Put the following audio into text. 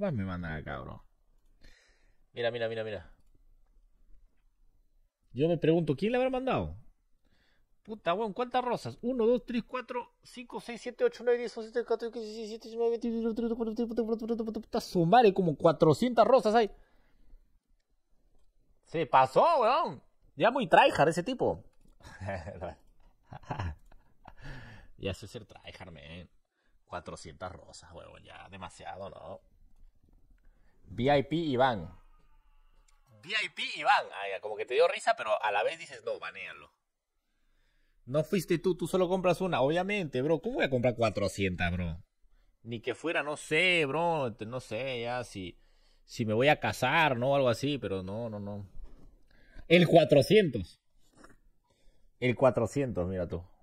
más me mandan acá, bro? Mira, mira, mira, mira. Yo me pregunto, ¿quién le habrá mandado? Puta, weón, ¿cuántas rosas? 1, 2, 3, 4, 5, 6, 7, 8, 9, 10, 11, 14, 15, 16, 17, 19, 20, 21, 22, 23, 24, sumare como 400 rosas Ahí Se pasó, weón. Ya muy tryhard ese tipo. ya sé ser tryhard, men. 400 rosas, weón, ya demasiado, ¿no? VIP Iván. VIP Iván. Ah, como que te dio risa, pero a la vez dices, no, banealo No fuiste tú, tú solo compras una. Obviamente, bro. ¿Cómo voy a comprar 400, bro? Ni que fuera, no sé, bro. No sé, ya, si, si me voy a casar, ¿no? Algo así, pero no, no, no. El 400. El 400, mira tú.